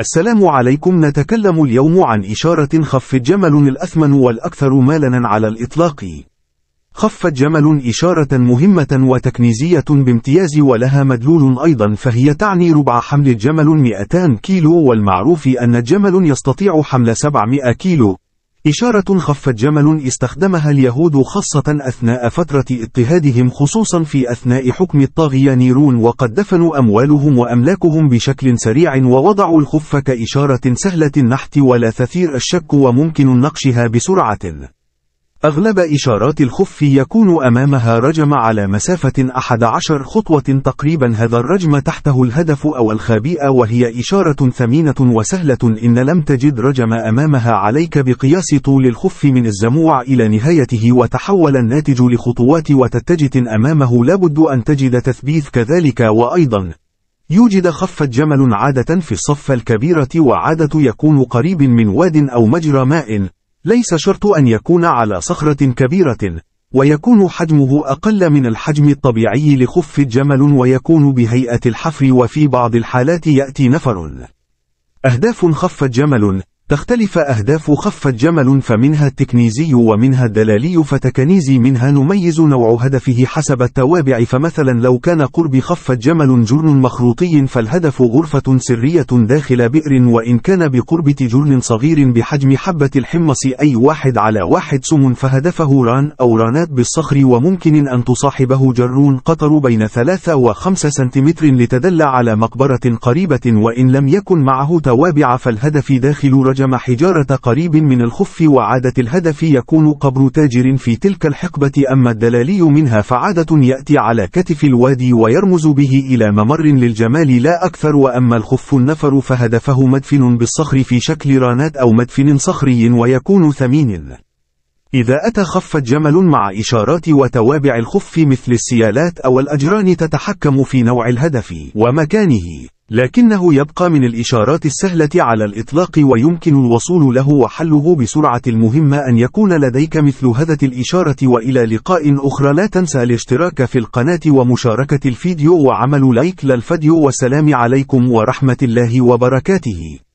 السلام عليكم نتكلم اليوم عن إشارة خف جمل الأثمن والأكثر مالا على الإطلاق خفت جمل إشارة مهمة وتكنيزية بامتياز ولها مدلول أيضا فهي تعني ربع حمل الجمل 200 كيلو والمعروف أن الجمل يستطيع حمل 700 كيلو إشارة خفت جمل استخدمها اليهود خاصة أثناء فترة اضطهادهم خصوصا في أثناء حكم الطاغية نيرون وقد دفنوا أموالهم وأملاكهم بشكل سريع ووضعوا الخف كإشارة سهلة النحت ولا تثير الشك وممكن نقشها بسرعة أغلب إشارات الخف يكون أمامها رجم على مسافة 11 خطوة تقريبا هذا الرجم تحته الهدف أو الخبيئة وهي إشارة ثمينة وسهلة إن لم تجد رجم أمامها عليك بقياس طول الخف من الزموع إلى نهايته وتحول الناتج لخطوات وتتجت أمامه لابد أن تجد تثبيت كذلك وأيضا يوجد خفة جمل عادة في الصفة الكبيرة وعادة يكون قريب من واد أو مجرى ماء ليس شرط أن يكون على صخرة كبيرة ويكون حجمه أقل من الحجم الطبيعي لخف الجمل ويكون بهيئة الحفر وفي بعض الحالات يأتي نفر أهداف خف جمل تختلف أهداف خفة جمل فمنها التكنيزي ومنها الدلالي فتكنيزي منها نميز نوع هدفه حسب التوابع فمثلا لو كان قرب خفة جمل جرن مخروطي فالهدف غرفة سرية داخل بئر وإن كان بقرب جرن صغير بحجم حبة الحمص أي واحد على واحد سم فهدفه ران أو رانات بالصخر وممكن أن تصاحبه جرون قطر بين ثلاثة وخمسة سنتيمتر لتدل على مقبرة قريبة وإن لم يكن معه توابع فالهدف داخل رجل هاجم حجارة قريب من الخف وعادة الهدف يكون قبر تاجر في تلك الحقبة أما الدلالي منها فعادة يأتي على كتف الوادي ويرمز به إلى ممر للجمال لا أكثر وأما الخف النفر فهدفه مدفن بالصخر في شكل رانات أو مدفن صخري ويكون ثمين إذا أتى خفت جمل مع إشارات وتوابع الخف مثل السيالات أو الأجران تتحكم في نوع الهدف ومكانه لكنه يبقى من الإشارات السهلة على الإطلاق ويمكن الوصول له وحله بسرعة المهم أن يكون لديك مثل هذا الإشارة وإلى لقاء أخرى لا تنسى الاشتراك في القناة ومشاركة الفيديو وعمل لايك للفيديو والسلام عليكم ورحمة الله وبركاته